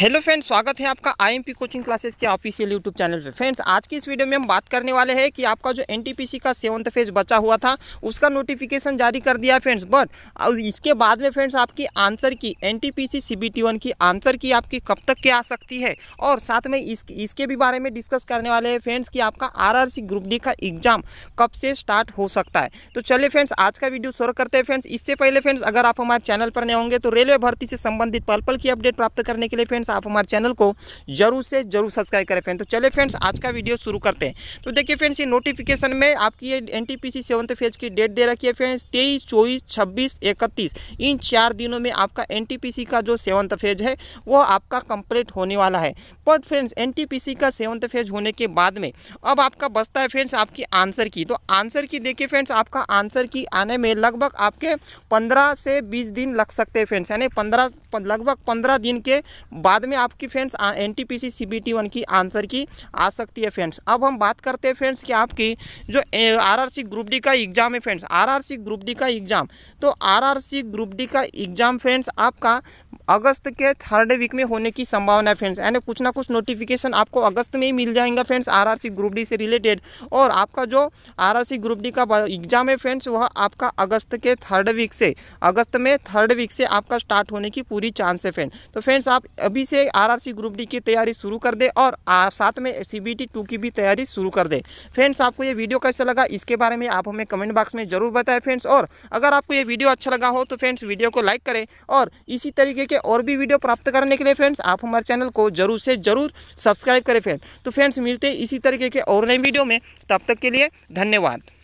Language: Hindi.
हेलो फ्रेंड्स स्वागत है आपका आईएमपी कोचिंग क्लासेस के ऑफिशियल यूट्यूब चैनल पे फ्रेंड्स आज की इस वीडियो में हम बात करने वाले हैं कि आपका जो एनटीपीसी का सेवन्थ फेज बचा हुआ था उसका नोटिफिकेशन जारी कर दिया फ्रेंड्स बट इसके बाद में फ्रेंड्स आपकी answer key NTPC CBT one की आंसर की आपकी कब तक के आ सकती है और साथ में इस, इसके भी बारे में डिस्कस करने वाले हैं फ्रेंड्स कि आपका आर ग्रुप डी का एग्जाम कब से स्टार्ट हो सकता है तो चलिए फ्रेंड्स आज का वीडियो शुरू करते हैं फ्रेंड्स इससे पहले फ्रेंड्स अगर आप हमारे चैनल पर नए होंगे तो रेलवे भर्ती से संबंधित पल पल की अपडेट प्राप्त करने के लिए फ्रेंड्स फ्रेंड्स आप हमारे चैनल को जरूर से जरूर सब्सक्राइब करें फ्रेंड तो चले फ्रेंड्स आज का वीडियो शुरू करते हैं तो देखिए फ्रेंड्स ये नोटिफिकेशन में आपकी ये एन टी पी फेज की डेट दे रखी है फ्रेंड्स तेईस चौबीस छब्बीस इकतीस इन चार दिनों में आपका एन का जो सेवंथ फेज है वो आपका कंप्लीट होने वाला है बट फ्रेंड्स एन का सेवंथ फेज होने के बाद में अब आपका बसता है फ्रेंड्स आपकी आंसर की तो आंसर की देखिए फ्रेंड्स आपका आंसर की आने में लगभग आपके पंद्रह से बीस दिन लग सकते हैं फ्रेंड्स यानी पंद्रह लगभग पंद्रह दिन के बाद बाद में आपकी friends N T P C C B T one की आंसर की आ सकती है फ्रेंड्स अब हम बात करते हैं फ्रेंड्स कि आपकी जो R R C group D का एग्ज़ाम है friends R R C group D का एग्ज़ाम तो R R C group D का एग्ज़ाम फ्रेंड्स आपका अगस्त के थर्ड वीक में होने की संभावना है फ्रेंड्स यानी कुछ ना कुछ नोटिफिकेशन आपको अगस्त में ही मिल जाएगा फ्रेंड्स आरआरसी ग्रुप डी से रिलेटेड और आपका जो आरआरसी ग्रुप डी का एग्जाम है फ्रेंड्स वह आपका अगस्त के थर्ड वीक से अगस्त में थर्ड वीक से आपका स्टार्ट होने की पूरी चांस है फ्रेंड तो फ्रेंड्स आप अभी से आरआरसी ग्रुप डी की तैयारी शुरू कर दे और आ, साथ में सी बी टू की भी तैयारी शुरू कर दे फ्रेंड्स आपको ये वीडियो कैसा लगा इसके बारे में आप हमें कमेंट बॉक्स में ज़रूर बताएं फ्रेंड्स और अगर आपको ये वीडियो अच्छा लगा हो तो फ्रेंड्स वीडियो को लाइक करें और इसी तरीके के और भी वीडियो प्राप्त करने के लिए फ्रेंड्स आप हमारे चैनल को जरूर से ज़रूर सब्सक्राइब करें फ्रेंड्स तो फ्रेंड्स मिलते हैं इसी तरीके के और नए वीडियो में तब तक के लिए धन्यवाद